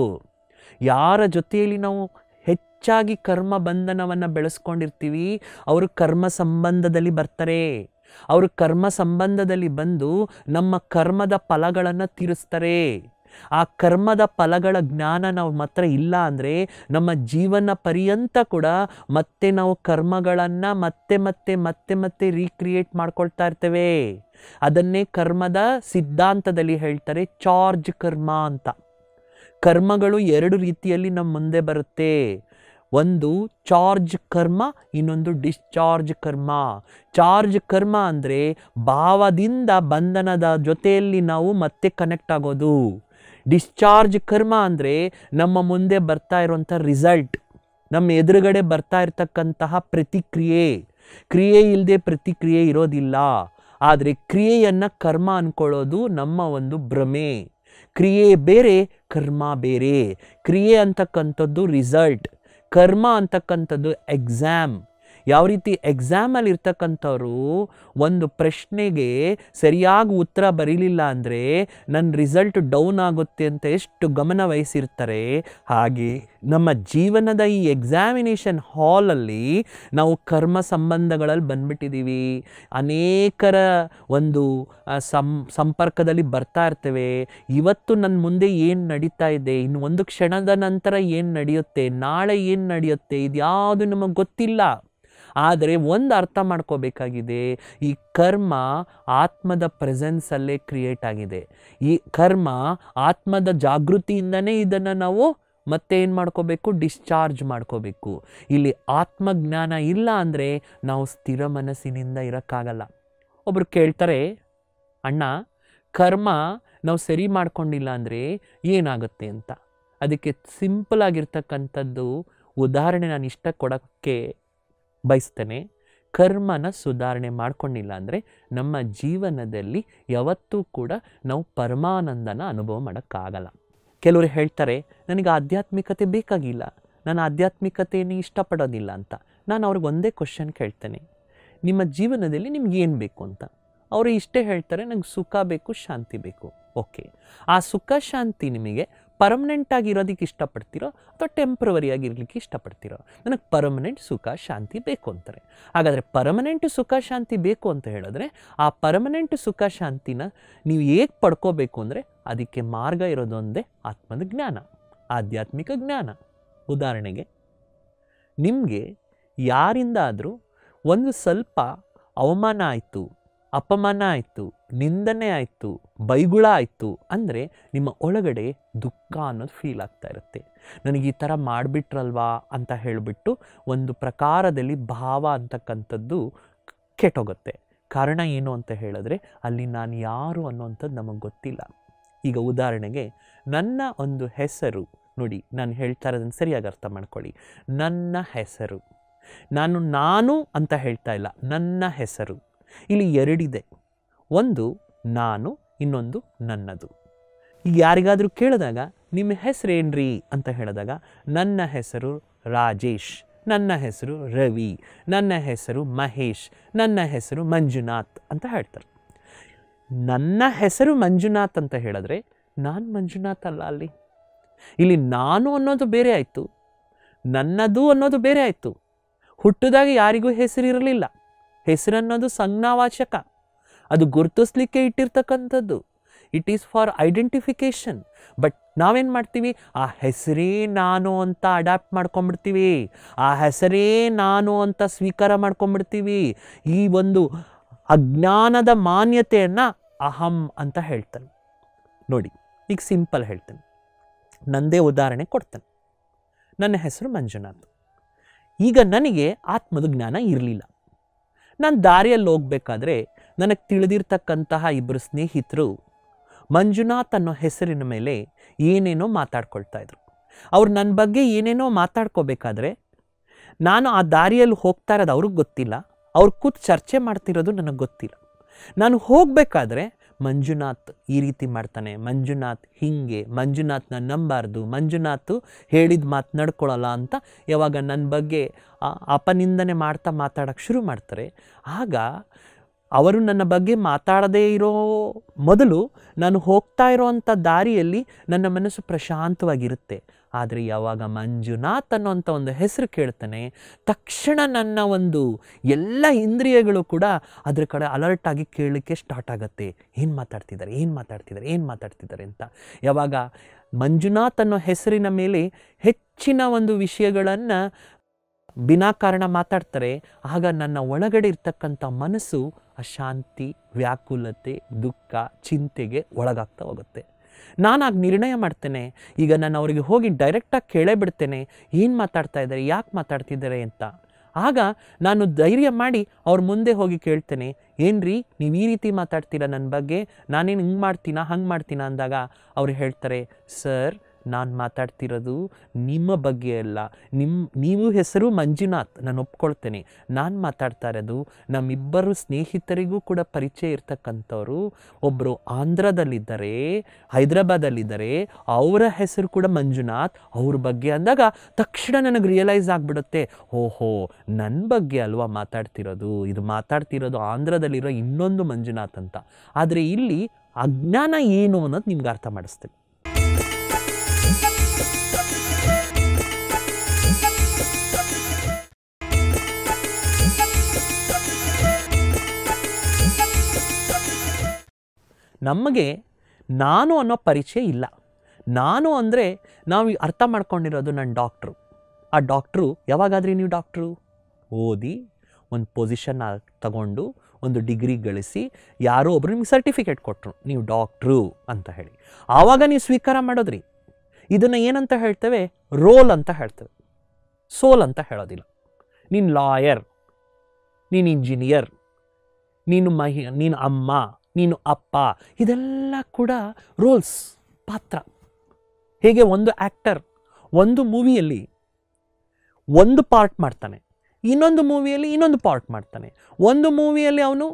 A: ಯಾರ ಜೊತೆಯಲ್ಲಿ ನಾವು ಹೆಚ್ಚಾಗಿ ಕರ್ಮ ಬಂಧನವನ್ನು ಬೆಳೆಸ್ಕೊಂಡಿರ್ತೀವಿ ಅವರು ಕರ್ಮ ಸಂಬಂಧದಲ್ಲಿ ಬರ್ತಾರೆ ಅವರು ಕರ್ಮ ಸಂಬಂಧದಲ್ಲಿ ಬಂದು ನಮ್ಮ ಕರ್ಮದ ಫಲಗಳನ್ನು ತೀರಿಸ್ತಾರೆ ಆ ಕರ್ಮದ ಫಲಗಳ ಜ್ಞಾನ ನಾವು ಮಾತ್ರ ಇಲ್ಲ ಅಂದರೆ ನಮ್ಮ ಜೀವನ ಪರ್ಯಂತ ಕೂಡ ಮತ್ತೆ ನಾವು ಕರ್ಮಗಳನ್ನು ಮತ್ತೆ ಮತ್ತೆ ಮತ್ತೆ ಮತ್ತೆ ರೀಕ್ರಿಯೇಟ್ ಮಾಡ್ಕೊಳ್ತಾ ಇರ್ತೇವೆ ಅದನ್ನೇ ಕರ್ಮದ ಸಿದ್ಧಾಂತದಲ್ಲಿ ಹೇಳ್ತಾರೆ ಚಾರ್ಜ್ ಕರ್ಮ ಅಂತ ಕರ್ಮಗಳು ಎರಡು ರೀತಿಯಲ್ಲಿ ನಮ್ಮ ಮುಂದೆ ಬರುತ್ತೆ ಒಂದು ಚಾರ್ಜ್ ಕರ್ಮ ಇನ್ನೊಂದು ಡಿಸ್ಚಾರ್ಜ್ ಕರ್ಮ ಚಾರ್ಜ್ ಕರ್ಮ ಅಂದರೆ ಭಾವದಿಂದ ಬಂಧನದ ಜೊತೆಯಲ್ಲಿ ನಾವು ಮತ್ತೆ ಕನೆಕ್ಟ್ ಆಗೋದು ಡಿಸ್ಚಾರ್ಜ್ ಕರ್ಮ ಅಂದರೆ ನಮ್ಮ ಮುಂದೆ ಬರ್ತಾ ಇರುವಂಥ ರಿಸಲ್ಟ್ ನಮ್ಮ ಎದುರುಗಡೆ ಬರ್ತಾ ಇರತಕ್ಕಂತಹ ಪ್ರತಿಕ್ರಿಯೆ ಕ್ರಿಯೆ ಇಲ್ಲದೆ ಪ್ರತಿಕ್ರಿಯೆ ಇರೋದಿಲ್ಲ ಆದರೆ ಕ್ರಿಯೆಯನ್ನು ಕರ್ಮ ಅಂದ್ಕೊಳ್ಳೋದು ನಮ್ಮ ಒಂದು ಭ್ರಮೆ ಕ್ರಿಯೆ ಬೇರೆ ಕರ್ಮ ಬೇರೆ ಕ್ರಿಯೆ ಅಂತಕ್ಕಂಥದ್ದು ರಿಸಲ್ಟ್ ಕರ್ಮ ಅಂತಕ್ಕಂಥದ್ದು ಎಕ್ಸಾಮ್ ಯಾವ ರೀತಿ ಎಕ್ಸಾಮಲ್ಲಿ ಇರ್ತಕ್ಕಂಥವರು ಒಂದು ಪ್ರಶ್ನೆಗೆ ಸರಿಯಾಗಿ ಉತ್ತರ ಬರೀಲಿಲ್ಲ ಅಂದರೆ ನನ್ನ ರಿಸಲ್ಟ್ ಡೌನ್ ಆಗುತ್ತೆ ಅಂತ ಎಷ್ಟು ಗಮನ ವಹಿಸಿರ್ತಾರೆ ಹಾಗೆ ನಮ್ಮ ಜೀವನದ ಈ ಎಕ್ಸಾಮಿನೇಷನ್ ಹಾಲಲ್ಲಿ ನಾವು ಕರ್ಮ ಸಂಬಂಧಗಳಲ್ಲಿ ಬಂದ್ಬಿಟ್ಟಿದ್ದೀವಿ ಅನೇಕರ ಒಂದು ಸಂ ಸಂಪರ್ಕದಲ್ಲಿ ಬರ್ತಾ ಇರ್ತೇವೆ ಇವತ್ತು ನನ್ನ ಮುಂದೆ ಏನು ನಡೀತಾ ಇದೆ ಇನ್ನು ಒಂದು ಕ್ಷಣದ ನಂತರ ಏನು ನಡೆಯುತ್ತೆ ನಾಳೆ ಏನು ನಡೆಯುತ್ತೆ ಇದ್ಯಾವುದು ನಮಗೆ ಗೊತ್ತಿಲ್ಲ ಆದರೆ ಒಂದು ಅರ್ಥ ಮಾಡ್ಕೋಬೇಕಾಗಿದೆ ಈ ಕರ್ಮ ಆತ್ಮದ ಪ್ರೆಸೆನ್ಸಲ್ಲೇ ಕ್ರಿಯೇಟ್ ಆಗಿದೆ ಈ ಕರ್ಮ ಆತ್ಮದ ಜಾಗೃತಿಯಿಂದನೇ ಇದನ್ನು ನಾವು ಮತ್ತೆ ಏನು ಮಾಡ್ಕೋಬೇಕು ಡಿಸ್ಚಾರ್ಜ್ ಮಾಡ್ಕೋಬೇಕು ಇಲ್ಲಿ ಆತ್ಮಜ್ಞಾನ ಇಲ್ಲ ಅಂದರೆ ನಾವು ಸ್ಥಿರ ಮನಸ್ಸಿನಿಂದ ಇರೋಕ್ಕಾಗಲ್ಲ ಒಬ್ಬರು ಕೇಳ್ತಾರೆ ಅಣ್ಣ ಕರ್ಮ ನಾವು ಸರಿ ಮಾಡ್ಕೊಂಡಿಲ್ಲ ಅಂದರೆ ಏನಾಗುತ್ತೆ ಅಂತ ಅದಕ್ಕೆ ಸಿಂಪಲ್ ಆಗಿರ್ತಕ್ಕಂಥದ್ದು ಉದಾಹರಣೆ ನಾನು ಇಷ್ಟ ಕೊಡೋಕ್ಕೆ ಬಯಸ್ತೇನೆ ಕರ್ಮನ ಸುಧಾರಣೆ ಮಾಡ್ಕೊಂಡಿಲ್ಲ ಅಂದರೆ ನಮ್ಮ ಜೀವನದಲ್ಲಿ ಯಾವತ್ತೂ ಕೂಡ ನಾವು ಪರಮಾನಂದನ ಅನುಭವ ಮಾಡೋಕ್ಕಾಗಲ್ಲ ಕೆಲವರು ಹೇಳ್ತಾರೆ ನನಗೆ ಆಧ್ಯಾತ್ಮಿಕತೆ ಬೇಕಾಗಿಲ್ಲ ನಾನು ಆಧ್ಯಾತ್ಮಿಕತೆಯನ್ನು ಇಷ್ಟಪಡೋದಿಲ್ಲ ಅಂತ ನಾನು ಅವ್ರಿಗೆ ಒಂದೇ ಕ್ವಶನ್ ಕೇಳ್ತೇನೆ ನಿಮ್ಮ ಜೀವನದಲ್ಲಿ ನಿಮ್ಗೆ ಏನು ಬೇಕು ಅಂತ ಅವರು ಇಷ್ಟೇ ಹೇಳ್ತಾರೆ ನಂಗೆ ಸುಖ ಬೇಕು ಶಾಂತಿ ಬೇಕು ಓಕೆ ಆ ಸುಖ ಶಾಂತಿ ನಿಮಗೆ ಪರ್ಮನೆಂಟಾಗಿ ಇರೋದಕ್ಕೆ ಇಷ್ಟಪಡ್ತೀರೋ ಅಥವಾ ಟೆಂಪ್ರವರಿಯಾಗಿ ಇರಲಿಕ್ಕೆ ಇಷ್ಟಪಡ್ತೀರೋ ನನಗೆ ಪರ್ಮನೆಂಟ್ ಸುಖ ಶಾಂತಿ ಬೇಕು ಅಂತಾರೆ ಹಾಗಾದರೆ ಪರ್ಮನೆಂಟ್ ಸುಖ ಶಾಂತಿ ಬೇಕು ಅಂತ ಹೇಳಿದ್ರೆ ಆ ಪರ್ಮನೆಂಟ್ ಸುಖ ಶಾಂತಿನ ನೀವು ಹೇಗೆ ಪಡ್ಕೋಬೇಕು ಅಂದರೆ ಅದಕ್ಕೆ ಮಾರ್ಗ ಇರೋದೊಂದೇ ಆತ್ಮದ ಜ್ಞಾನ ಆಧ್ಯಾತ್ಮಿಕ ಜ್ಞಾನ ಉದಾಹರಣೆಗೆ ನಿಮಗೆ ಯಾರಿಂದಾದರೂ ಒಂದು ಸ್ವಲ್ಪ ಅವಮಾನ ಆಯಿತು ಅಪಮಾನ ಆಯಿತು ನಿಂದನೆ ಆಯಿತು ಬೈಗುಳ ಆಯಿತು ಅಂದರೆ ನಿಮ್ಮ ಒಳಗಡೆ ದುಃಖ ಅನ್ನೋದು ಫೀಲ್ ಆಗ್ತಾ ಇರುತ್ತೆ ನನಗೆ ಈ ಥರ ಮಾಡಿಬಿಟ್ರಲ್ವಾ ಅಂತ ಹೇಳಿಬಿಟ್ಟು ಒಂದು ಪ್ರಕಾರದಲ್ಲಿ ಭಾವ ಅಂತಕ್ಕಂಥದ್ದು ಕೆಟ್ಟೋಗುತ್ತೆ ಕಾರಣ ಏನು ಅಂತ ಹೇಳಿದ್ರೆ ಅಲ್ಲಿ ನಾನು ಯಾರು ಅನ್ನೋವಂಥದ್ದು ನಮಗೆ ಗೊತ್ತಿಲ್ಲ ಈಗ ಉದಾಹರಣೆಗೆ ನನ್ನ ಒಂದು ಹೆಸರು ನೋಡಿ ನಾನು ಹೇಳ್ತಾ ಇರೋದನ್ನು ಸರಿಯಾಗಿ ಅರ್ಥ ಮಾಡ್ಕೊಳ್ಳಿ ನನ್ನ ಹೆಸರು ನಾನು ನಾನು ಅಂತ ಹೇಳ್ತಾ ಇಲ್ಲ ನನ್ನ ಹೆಸರು ಇಲ್ಲಿ ಎರಡಿದೆ ಒಂದು ನಾನು ಇನ್ನೊಂದು ನನ್ನದು ಈಗ ಯಾರಿಗಾದರೂ ಕೇಳಿದಾಗ ನಿಮ್ಮ ಹೆಸರೇನ್ರಿ ಅಂತ ಹೇಳಿದಾಗ ನನ್ನ ಹೆಸರು ರಾಜೇಶ್ ನನ್ನ ಹೆಸರು ರವಿ ನನ್ನ ಹೆಸರು ಮಹೇಶ್ ನನ್ನ ಹೆಸರು ಮಂಜುನಾಥ್ ಅಂತ ಹೇಳ್ತಾರೆ ನನ್ನ ಹೆಸರು ಮಂಜುನಾಥ್ ಅಂತ ಹೇಳಿದ್ರೆ ನಾನು ಮಂಜುನಾಥ್ ಅಲ್ಲ ಅಲ್ಲಿ ಇಲ್ಲಿ ನಾನು ಅನ್ನೋದು ಬೇರೆ ಆಯಿತು ನನ್ನದು ಅನ್ನೋದು ಬೇರೆ ಆಯಿತು ಹುಟ್ಟಿದಾಗ ಯಾರಿಗೂ ಹೆಸರಿರಲಿಲ್ಲ ಹೆಸರನ್ನೋದು ಸಂಜ್ಞಾವಾಚಕ ಅದು ಗುರುತಿಸ್ಲಿಕ್ಕೆ ಇಟ್ಟಿರ್ತಕ್ಕಂಥದ್ದು it is for identification but ನಾವೇನು ಮಾಡ್ತೀವಿ ಆ ಹೆಸರೇ ನಾನು ಅಂತ ಅಡಾಪ್ಟ್ ಮಾಡ್ಕೊಂಬಿಡ್ತೀವಿ ಆ ಹೆಸರೇ ನಾನು ಅಂತ ಸ್ವೀಕಾರ ಮಾಡ್ಕೊಂಬಿಡ್ತೀವಿ ಈ ಒಂದು ಅಜ್ಞಾನದ ಮಾನ್ಯತೆಯನ್ನು ಅಹಂ ಅಂತ ಹೇಳ್ತಾನೆ ನೋಡಿ ಈಗ ಸಿಂಪಲ್ ಹೇಳ್ತಾನೆ ನಂದೇ ಉದಾಹರಣೆ ಕೊಡ್ತಾನೆ ನನ್ನ ಹೆಸರು ಮಂಜುನಾಥ್ ಈಗ ನನಗೆ ಆತ್ಮದ ಜ್ಞಾನ ಇರಲಿಲ್ಲ ನಾನು ದಾರಿಯಲ್ಲಿ ಹೋಗ್ಬೇಕಾದ್ರೆ ನನಗೆ ತಿಳಿದಿರ್ತಕ್ಕಂತಹ ಇಬ್ಬರು ಸ್ನೇಹಿತರು ಮಂಜುನಾಥ್ ಅನ್ನೋ ಹೆಸರಿನ ಮೇಲೆ ಏನೇನೋ ಮಾತಾಡ್ಕೊಳ್ತಾ ಇದ್ರು ಅವ್ರು ನನ್ನ ಬಗ್ಗೆ ಏನೇನೋ ಮಾತಾಡ್ಕೋಬೇಕಾದ್ರೆ ನಾನು ಆ ದಾರಿಯಲ್ಲಿ ಹೋಗ್ತಾ ಇರೋದು ಅವ್ರಿಗೆ ಗೊತ್ತಿಲ್ಲ ಅವ್ರು ಕೂತು ಚರ್ಚೆ ಮಾಡ್ತಿರೋದು ನನಗೆ ಗೊತ್ತಿಲ್ಲ ನಾನು ಹೋಗಬೇಕಾದ್ರೆ ಮಂಜುನಾಥ್ ಈ ರೀತಿ ಮಾಡ್ತಾನೆ ಮಂಜುನಾಥ್ ಹೀಗೆ ಮಂಜುನಾಥ್ನ ನಂಬಾರ್ದು ಮಂಜುನಾಥ್ ಹೇಳಿದ ನಡ್ಕೊಳ್ಳಲ್ಲ ಅಂತ ಯಾವಾಗ ನನ್ನ ಬಗ್ಗೆ ಅಪನಿಂದನೆ ಮಾಡ್ತಾ ಮಾತಾಡೋಕ್ಕೆ ಶುರು ಮಾಡ್ತಾರೆ ಆಗ ಅವರು ನನ್ನ ಬಗ್ಗೆ ಮಾತಾಡದೇ ಇರೋ ಮೊದಲು ನಾನು ಹೋಗ್ತಾ ಇರೋವಂಥ ದಾರಿಯಲ್ಲಿ ನನ್ನ ಮನಸ್ಸು ಪ್ರಶಾಂತವಾಗಿರುತ್ತೆ ಆದರೆ ಯಾವಾಗ ಮಂಜುನಾಥ್ ಅನ್ನೋಂಥ ಒಂದು ಹೆಸರು ಕೇಳ್ತಾನೆ ತಕ್ಷಣ ನನ್ನ ಒಂದು ಎಲ್ಲ ಇಂದ್ರಿಯಗಳು ಕೂಡ ಅದ್ರ ಕಡೆ ಅಲರ್ಟ್ ಆಗಿ ಕೇಳಲಿಕ್ಕೆ ಸ್ಟಾರ್ಟ್ ಆಗುತ್ತೆ ಏನು ಮಾತಾಡ್ತಿದ್ದಾರೆ ಏನು ಮಾತಾಡ್ತಿದ್ದಾರೆ ಏನು ಮಾತಾಡ್ತಿದ್ದಾರೆ ಅಂತ ಯಾವಾಗ ಮಂಜುನಾಥ್ ಅನ್ನೋ ಹೆಸರಿನ ಮೇಲೆ ಹೆಚ್ಚಿನ ಒಂದು ವಿಷಯಗಳನ್ನು ವಿನಾಕಾರಣ ಮಾತಾಡ್ತಾರೆ ಆಗ ನನ್ನ ಒಳಗಡೆ ಇರ್ತಕ್ಕಂಥ ಮನಸ್ಸು ಅಶಾಂತಿ ವ್ಯಾಕುಲತೆ ದುಃಖ ಚಿಂತೆಗೆ ಒಳಗಾಗ್ತಾ ಹೋಗುತ್ತೆ ನಾನಾಗಿ ನಿರ್ಣಯ ಮಾಡ್ತೇನೆ ಈಗ ನಾನು ಅವರಿಗೆ ಹೋಗಿ ಡೈರೆಕ್ಟಾಗಿ ಕೇಳೇಬಿಡ್ತೇನೆ ಬಿಡ್ತೇನೆ ಏನು ಮಾತಾಡ್ತಾ ಇದ್ದಾರೆ ಯಾಕೆ ಮಾತಾಡ್ತಿದ್ದಾರೆ ಅಂತ ಆಗ ನಾನು ಧೈರ್ಯ ಮಾಡಿ ಅವ್ರ ಮುಂದೆ ಹೋಗಿ ಕೇಳ್ತೇನೆ ಏನ್ರಿ ನೀವು ಈ ರೀತಿ ಮಾತಾಡ್ತೀರಾ ನನ್ನ ಬಗ್ಗೆ ನಾನೇನು ಹಿಂಗೆ ಮಾಡ್ತೀನಾ ಹಂಗೆ ಮಾಡ್ತೀನಾ ಅಂದಾಗ ಅವ್ರು ಹೇಳ್ತಾರೆ ಸರ್ ನಾನು ಮಾತಾಡ್ತಿರೋದು ನಿಮ್ಮ ಬಗ್ಗೆ ಅಲ್ಲ ನಿಮ್ಮ ನೀವು ಹೆಸರು ಮಂಜುನಾಥ್ ನಾನು ಒಪ್ಕೊಳ್ತೇನೆ ನಾನು ಮಾತಾಡ್ತಾ ಇರೋದು ನಮ್ಮಿಬ್ಬರು ಸ್ನೇಹಿತರಿಗೂ ಕೂಡ ಪರಿಚಯ ಇರ್ತಕ್ಕಂಥವ್ರು ಒಬ್ಬರು ಆಂಧ್ರದಲ್ಲಿದ್ದಾರೆ ಹೈದರಾಬಾದಲ್ಲಿದ್ದಾರೆ ಅವರ ಹೆಸರು ಕೂಡ ಮಂಜುನಾಥ್ ಅವ್ರ ಬಗ್ಗೆ ಅಂದಾಗ ತಕ್ಷಣ ನನಗೆ ರಿಯಲೈಸ್ ಆಗಿಬಿಡುತ್ತೆ ಓಹೋ ನನ್ನ ಬಗ್ಗೆ ಅಲ್ವಾ ಮಾತಾಡ್ತಿರೋದು ಇದು ಮಾತಾಡ್ತಿರೋದು ಆಂಧ್ರದಲ್ಲಿರೋ ಇನ್ನೊಂದು ಮಂಜುನಾಥ್ ಅಂತ ಆದರೆ ಇಲ್ಲಿ ಅಜ್ಞಾನ ಏನು ಅನ್ನೋದು ನಿಮ್ಗೆ ಅರ್ಥ ಮಾಡಿಸ್ತೀನಿ ನಮಗೆ ನಾನು ಅನ್ನೋ ಪರಿಚಯ ಇಲ್ಲ ನಾನು ಅಂದರೆ ನಾವು ಅರ್ಥ ಮಾಡ್ಕೊಂಡಿರೋದು ನನ್ನ ಡಾಕ್ಟ್ರು ಆ ಡಾಕ್ಟ್ರು ಯಾವಾಗಾದ್ರಿ ನೀವು ಡಾಕ್ಟ್ರು ಓದಿ ಒಂದು ಪೊಸಿಷನ್ ತಗೊಂಡು ಒಂದು ಡಿಗ್ರಿ ಗಳಿಸಿ ಯಾರೋ ಒಬ್ಬರು ನಿಮ್ಗೆ ಸರ್ಟಿಫಿಕೇಟ್ ಕೊಟ್ಟರು ನೀವು ಡಾಕ್ಟ್ರು ಅಂತ ಹೇಳಿ ಆವಾಗ ನೀವು ಸ್ವೀಕಾರ ಮಾಡೋದ್ರಿ ಇದನ್ನು ಏನಂತ ಹೇಳ್ತೇವೆ ರೋಲ್ ಅಂತ ಹೇಳ್ತೇವೆ ಸೋಲ್ ಅಂತ ಹೇಳೋದಿಲ್ಲ ನೀನು ಲಾಯರ್ ನೀನು ಇಂಜಿನಿಯರ್ ನೀನು ಮಹಿ ನೀನು ಅಮ್ಮ ನೀನು ಅಪ್ಪ ಇದೆಲ್ಲ ಕೂಡ ರೋಲ್ಸ್ ಪಾತ್ರ ಹೇಗೆ ಒಂದು ಆ್ಯಕ್ಟರ್ ಒಂದು ಮೂವಿಯಲ್ಲಿ ಒಂದು ಪಾರ್ಟ್ ಮಾಡ್ತಾನೆ ಇನ್ನೊಂದು ಮೂವಿಯಲ್ಲಿ ಇನ್ನೊಂದು ಪಾರ್ಟ್ ಮಾಡ್ತಾನೆ ಒಂದು ಮೂವಿಯಲ್ಲಿ ಅವನು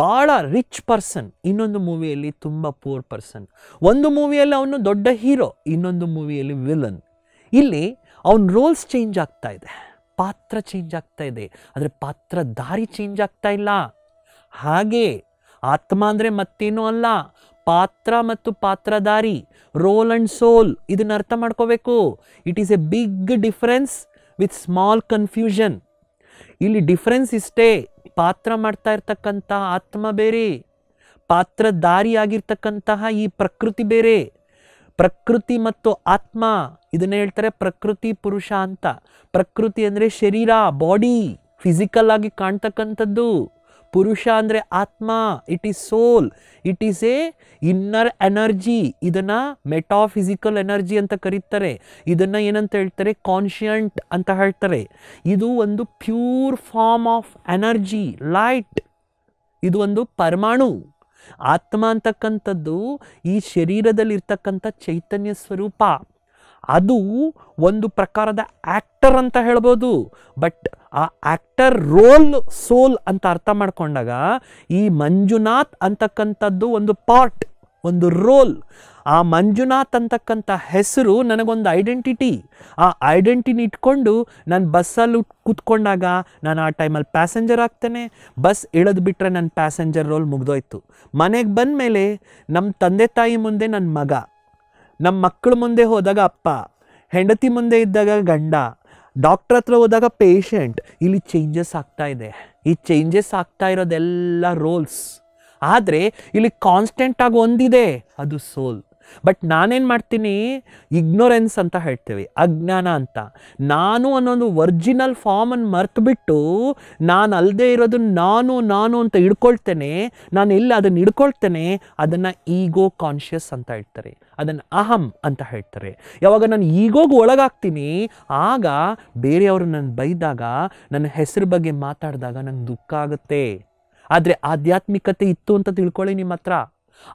A: ಭಾಳ ರಿಚ್ ಪರ್ಸನ್ ಇನ್ನೊಂದು ಮೂವಿಯಲ್ಲಿ ತುಂಬ ಪೂರ್ ಪರ್ಸನ್ ಒಂದು ಮೂವಿಯಲ್ಲಿ ಅವನು ದೊಡ್ಡ ಹೀರೋ ಇನ್ನೊಂದು ಮೂವಿಯಲ್ಲಿ ವಿಲನ್ ಇಲ್ಲಿ ಅವನ ರೋಲ್ಸ್ ಚೇಂಜ್ ಆಗ್ತಾ ಇದೆ ಪಾತ್ರ ಚೇಂಜ್ ಆಗ್ತಾ ಇದೆ ಆದರೆ ಪಾತ್ರ ದಾರಿ ಚೇಂಜ್ ಆಗ್ತಾ ಇಲ್ಲ ಹಾಗೆ ಆತ್ಮ ಅಂದರೆ ಮತ್ತೇನೂ ಅಲ್ಲ ಪಾತ್ರ ಮತ್ತು ಪಾತ್ರಧಾರಿ ರೋಲ್ ಆ್ಯಂಡ್ ಸೋಲ್ ಇದನ್ನ ಅರ್ಥ ಮಾಡ್ಕೋಬೇಕು it is a big difference with small confusion ಇಲ್ಲಿ ಡಿಫ್ರೆನ್ಸ್ ಇಷ್ಟೇ ಪಾತ್ರ ಮಾಡ್ತಾ ಇರ್ತಕ್ಕಂತಹ ಆತ್ಮ ಬೇರೆ ಪಾತ್ರಧಾರಿಯಾಗಿರ್ತಕ್ಕಂತಹ ಈ ಪ್ರಕೃತಿ ಬೇರೆ ಪ್ರಕೃತಿ ಮತ್ತು ಆತ್ಮ ಇದನ್ನ ಹೇಳ್ತಾರೆ ಪ್ರಕೃತಿ ಪುರುಷ ಅಂತ ಪ್ರಕೃತಿ ಅಂದರೆ ಶರೀರ ಬಾಡಿ ಫಿಸಿಕಲ್ ಆಗಿ ಕಾಣ್ತಕ್ಕಂಥದ್ದು ಪುರುಷ ಅಂದರೆ ಆತ್ಮ it is soul it is a inner energy ಇದನ್ನು ಮೆಟಾಫಿಸಿಕಲ್ ಎನರ್ಜಿ ಅಂತ ಕರೀತಾರೆ ಇದನ್ನು ಏನಂತ ಹೇಳ್ತಾರೆ ಕಾನ್ಷಿಯಂಟ್ ಅಂತ ಹೇಳ್ತಾರೆ ಇದು ಒಂದು pure form of energy light ಇದು ಒಂದು ಪರಮಾಣು ಆತ್ಮ ಅಂತಕ್ಕಂಥದ್ದು ಈ ಶರೀರದಲ್ಲಿರ್ತಕ್ಕಂಥ ಚೈತನ್ಯ ಸ್ವರೂಪ ಅದು ಒಂದು ಪ್ರಕಾರದ ಆ್ಯಕ್ಟರ್ ಅಂತ ಹೇಳ್ಬೋದು ಬಟ್ ಆ ಆ್ಯಕ್ಟರ್ ರೋಲ್ ಸೋಲ್ ಅಂತ ಅರ್ಥ ಮಾಡಿಕೊಂಡಾಗ ಈ ಮಂಜುನಾಥ್ ಅಂತಕ್ಕಂಥದ್ದು ಒಂದು ಪಾರ್ಟ್ ಒಂದು ರೋಲ್ ಆ ಮಂಜುನಾಥ್ ಅಂತಕ್ಕಂಥ ಹೆಸರು ನನಗೊಂದು ಐಡೆಂಟಿಟಿ ಆ ಐಡೆಂಟಿಟಿ ಇಟ್ಕೊಂಡು ನಾನು ಬಸ್ಸಲ್ಲಿ ಕೂತ್ಕೊಂಡಾಗ ನಾನು ಆ ಟೈಮಲ್ಲಿ ಪ್ಯಾಸೆಂಜರ್ ಆಗ್ತೇನೆ ಬಸ್ ಇಳಿದು ಬಿಟ್ಟರೆ ನನ್ನ ಪ್ಯಾಸೆಂಜರ್ ರೋಲ್ ಮುಗ್ದೋಯ್ತು ಮನೆಗೆ ಬಂದ ಮೇಲೆ ನಮ್ಮ ತಂದೆ ತಾಯಿ ಮುಂದೆ ನನ್ನ ಮಗ ನಮ್ಮ ಮಕ್ಕಳ ಮುಂದೆ ಹೋದಾಗ ಅಪ್ಪ ಹೆಂಡತಿ ಮುಂದೆ ಇದ್ದಾಗ ಗಂಡ ಡಾಕ್ಟ್ರ್ ಹತ್ರ ಹೋದಾಗ ಪೇಷಂಟ್ ಇಲ್ಲಿ ಚೇಂಜಸ್ ಆಗ್ತಾ ಇದೆ ಈ ಚೇಂಜಸ್ ಆಗ್ತಾ ಇರೋದೆಲ್ಲ ರೋಲ್ಸ್ ಆದರೆ ಇಲ್ಲಿ ಕಾನ್ಸ್ಟೆಂಟಾಗಿ ಒಂದಿದೆ ಅದು ಸೋಲ್ ಬಟ್ ನಾನೇನು ಮಾಡ್ತೀನಿ ಇಗ್ನೋರೆನ್ಸ್ ಅಂತ ಹೇಳ್ತೀವಿ ಅಜ್ಞಾನ ಅಂತ ನಾನು ಅನ್ನೋದು ಒರಿಜಿನಲ್ ಫಾರ್ಮನ್ನು ಮರೆತುಬಿಟ್ಟು ನಾನು ಅಲ್ಲದೆ ಇರೋದನ್ನ ನಾನು ನಾನು ಅಂತ ಹಿಡ್ಕೊಳ್ತೇನೆ ನಾನು ಎಲ್ಲಿ ಅದನ್ನು ಹಿಡ್ಕೊಳ್ತೇನೆ ಅದನ್ನು ಈಗೋ ಕಾನ್ಷಿಯಸ್ ಅಂತ ಹೇಳ್ತಾರೆ ಅದನ್ನು ಅಹಂ ಅಂತ ಹೇಳ್ತಾರೆ ಯಾವಾಗ ನಾನು ಈಗೋಗಿ ಒಳಗಾಗ್ತೀನಿ ಆಗ ಬೇರೆಯವರು ನನ್ನ ಬೈದಾಗ ನನ್ನ ಹೆಸರು ಬಗ್ಗೆ ಮಾತಾಡಿದಾಗ ನಂಗೆ ದುಃಖ ಆಗುತ್ತೆ ಆದರೆ ಆಧ್ಯಾತ್ಮಿಕತೆ ಇತ್ತು ಅಂತ ತಿಳ್ಕೊಳ್ಳಿ ನಿಮ್ಮ ಹತ್ರ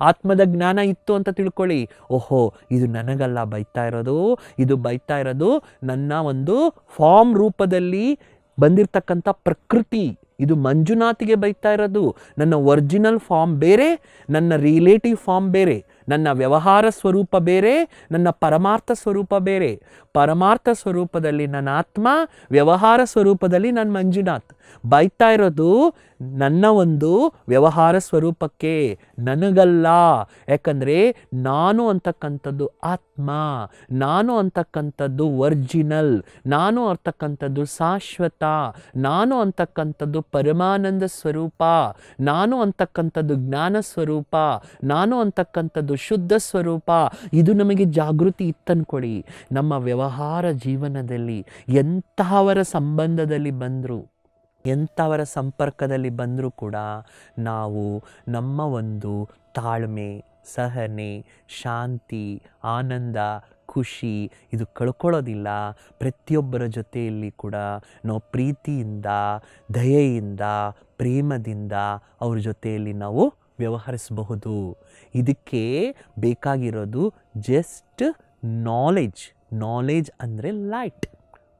A: ಆತ್ಮದ ಜ್ಞಾನ ಇತ್ತು ಅಂತ ತಿಳ್ಕೊಳ್ಳಿ ಓಹೋ ಇದು ನನಗಲ್ಲ ಬೈತಾ ಇರೋದು ಇದು ಬೈತಾ ಇರೋದು ನನ್ನ ಒಂದು ಫಾರ್ಮ್ ರೂಪದಲ್ಲಿ ಬಂದಿರತಕ್ಕಂಥ ಪ್ರಕೃತಿ ಇದು ಮಂಜುನಾಥಿಗೆ ಬೈತಾ ಇರೋದು ನನ್ನ ಒರಿಜಿನಲ್ ಫಾರ್ಮ್ ಬೇರೆ ನನ್ನ ರಿಲೇಟಿವ್ ಫಾರ್ಮ್ ಬೇರೆ ನನ್ನ ವ್ಯವಹಾರ ಸ್ವರೂಪ ಬೇರೆ ನನ್ನ ಪರಮಾರ್ಥ ಸ್ವರೂಪ ಬೇರೆ ಪರಮಾರ್ಥ ಸ್ವರೂಪದಲ್ಲಿ ನನ್ನ ಆತ್ಮ ವ್ಯವಹಾರ ಸ್ವರೂಪದಲ್ಲಿ ನನ್ನ ಮಂಜುನಾಥ್ ಬೈತಾ ಇರೋದು ನನ್ನ ಒಂದು ವ್ಯವಹಾರ ಸ್ವರೂಪಕ್ಕೆ ನನಗಲ್ಲ ಯಾಕಂದರೆ ನಾನು ಅಂತಕ್ಕಂಥದ್ದು ಆತ್ಮ ನಾನು ಅಂತಕ್ಕಂಥದ್ದು ಒರ್ಜಿನಲ್ ನಾನು ಅಂತಕ್ಕಂಥದ್ದು ಶಾಶ್ವತ ನಾನು ಅಂತಕ್ಕಂಥದ್ದು ಪರಮಾನಂದ ಸ್ವರೂಪ ನಾನು ಅಂತಕ್ಕಂಥದ್ದು ಜ್ಞಾನ ಸ್ವರೂಪ ನಾನು ಅಂತಕ್ಕಂಥದ್ದು ಶುದ್ಧ ಸ್ವರೂಪ ಇದು ನಮಗೆ ಜಾಗೃತಿ ಇತ್ತನ್ಕೊಳ್ಳಿ ನಮ್ಮ ವ್ಯವಹಾರ ಜೀವನದಲ್ಲಿ ಎಂತಹವರ ಸಂಬಂಧದಲ್ಲಿ ಬಂದರು ಎಂಥವರ ಸಂಪರ್ಕದಲ್ಲಿ ಬಂದರೂ ಕೂಡ ನಾವು ನಮ್ಮ ಒಂದು ತಾಳ್ಮೆ ಸಹನೆ ಶಾಂತಿ ಆನಂದ ಖುಷಿ ಇದು ಕಳ್ಕೊಳ್ಳೋದಿಲ್ಲ ಪ್ರತಿಯೊಬ್ಬರ ಜೊತೆಯಲ್ಲಿ ಕೂಡ ನಾವು ಪ್ರೀತಿಯಿಂದ ದಯೆಯಿಂದ ಪ್ರೇಮದಿಂದ ಅವ್ರ ಜೊತೆಯಲ್ಲಿ ನಾವು ವ್ಯವಹರಿಸಬಹುದು ಇದಕ್ಕೆ ಬೇಕಾಗಿರೋದು ಜಸ್ಟ್ ನಾಲೆಜ್ ನಾಲೆಜ್ ಅಂದರೆ ಲೈಟ್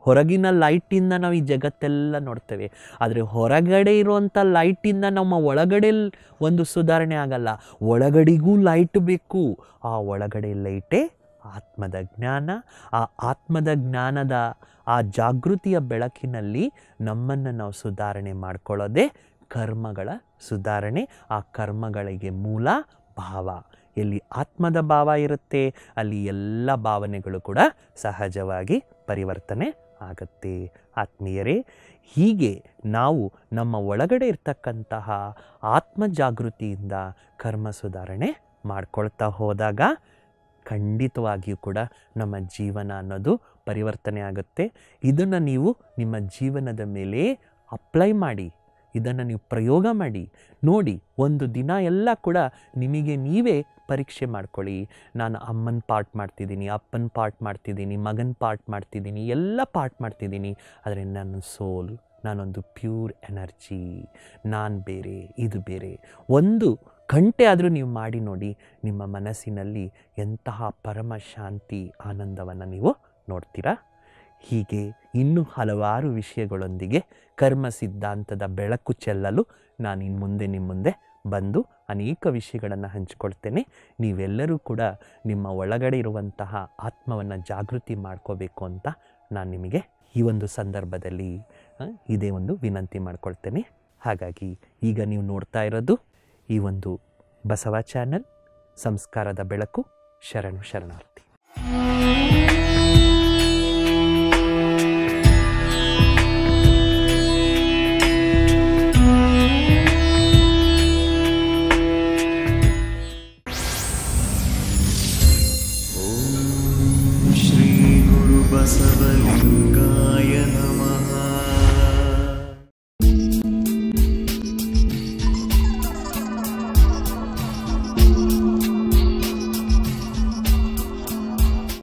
A: ಹೊರಗಿನ ಲೈಟಿಂದ ನಾವು ಈ ಜಗತ್ತೆಲ್ಲ ನೋಡ್ತೇವೆ ಆದರೆ ಹೊರಗಡೆ ಇರುವಂಥ ಲೈಟಿಂದ ನಮ್ಮ ಒಳಗಡೆ ಒಂದು ಸುಧಾರಣೆ ಆಗಲ್ಲ ಒಳಗಡೆಗೂ ಲೈಟ್ ಬೇಕು ಆ ಒಳಗಡೆ ಲೈಟೇ ಆತ್ಮದ ಜ್ಞಾನ ಆ ಆತ್ಮದ ಜ್ಞಾನದ ಆ ಜಾಗೃತಿಯ ಬೆಳಕಿನಲ್ಲಿ ನಮ್ಮನ್ನು ನಾವು ಸುಧಾರಣೆ ಮಾಡ್ಕೊಳ್ಳೋದೇ ಕರ್ಮಗಳ ಸುಧಾರಣೆ ಆ ಕರ್ಮಗಳಿಗೆ ಮೂಲ ಭಾವ ಎಲ್ಲಿ ಆತ್ಮದ ಭಾವ ಇರುತ್ತೆ ಅಲ್ಲಿ ಎಲ್ಲ ಭಾವನೆಗಳು ಕೂಡ ಸಹಜವಾಗಿ ಪರಿವರ್ತನೆ ಆಗತ್ತೆ ಆತ್ಮೀಯರೇ ಹೀಗೆ ನಾವು ನಮ್ಮ ಒಳಗಡೆ ಇರ್ತಕ್ಕಂತಹ ಆತ್ಮ ಜಾಗೃತಿಯಿಂದ ಕರ್ಮ ಸುಧಾರಣೆ ಮಾಡ್ಕೊಳ್ತಾ ಹೋದಾಗ ಖಂಡಿತವಾಗಿಯೂ ಕೂಡ ನಮ್ಮ ಜೀವನ ಅನ್ನೋದು ಪರಿವರ್ತನೆ ಆಗುತ್ತೆ ಇದನ್ನು ನೀವು ನಿಮ್ಮ ಜೀವನದ ಮೇಲೆ ಅಪ್ಲೈ ಮಾಡಿ ಇದನ್ನು ನೀವು ಪ್ರಯೋಗ ಮಾಡಿ ನೋಡಿ ಒಂದು ದಿನ ಎಲ್ಲ ಕೂಡ ನಿಮಗೆ ನೀವೇ ಪರೀಕ್ಷೆ ಮಾಡ್ಕೊಳ್ಳಿ ನಾನು ಅಮ್ಮನ ಪಾರ್ಟ್ ಮಾಡ್ತಿದ್ದೀನಿ ಅಪ್ಪನ ಪಾರ್ಟ್ ಮಾಡ್ತಿದ್ದೀನಿ ಮಗನ ಪಾರ್ಟ್ ಮಾಡ್ತಿದ್ದೀನಿ ಎಲ್ಲ ಪಾರ್ಟ್ ಮಾಡ್ತಿದ್ದೀನಿ ಆದರೆ ನನ್ನ ಸೋಲ್ ನಾನೊಂದು ಪ್ಯೂರ್ ಎನರ್ಜಿ ನಾನು ಬೇರೆ ಇದು ಬೇರೆ ಒಂದು ಗಂಟೆ ಆದರೂ ನೀವು ಮಾಡಿ ನೋಡಿ ನಿಮ್ಮ ಮನಸ್ಸಿನಲ್ಲಿ ಎಂತಹ ಪರಮ ಶಾಂತಿ ಆನಂದವನ್ನು ನೀವು ನೋಡ್ತೀರಾ ಹೀಗೆ ಇನ್ನೂ ಹಲವಾರು ವಿಷಯಗಳೊಂದಿಗೆ ಕರ್ಮ ಸಿದ್ಧಾಂತದ ಬೆಳಕು ಚೆಲ್ಲಲು ನಾನು ಇನ್ನು ಮುಂದೆ ನಿಮ್ಮ ಮುಂದೆ ಬಂದು ಅನೇಕ ವಿಷಯಗಳನ್ನು ಹಂಚಿಕೊಳ್ತೇನೆ ನೀವೆಲ್ಲರೂ ಕೂಡ ನಿಮ್ಮ ಒಳಗಡೆ ಇರುವಂತಹ ಆತ್ಮವನ್ನು ಜಾಗೃತಿ ಮಾಡ್ಕೋಬೇಕು ಅಂತ ನಾನು ನಿಮಗೆ ಈ ಒಂದು ಸಂದರ್ಭದಲ್ಲಿ ಇದೇ ಒಂದು ವಿನಂತಿ ಮಾಡ್ಕೊಳ್ತೇನೆ ಹಾಗಾಗಿ ಈಗ ನೀವು ನೋಡ್ತಾ ಇರೋದು ಈ ಒಂದು ಬಸವ ಚಾನಲ್ ಸಂಸ್ಕಾರದ ಬೆಳಕು ಶರಣು ಶರಣಾರ್ಥಿ was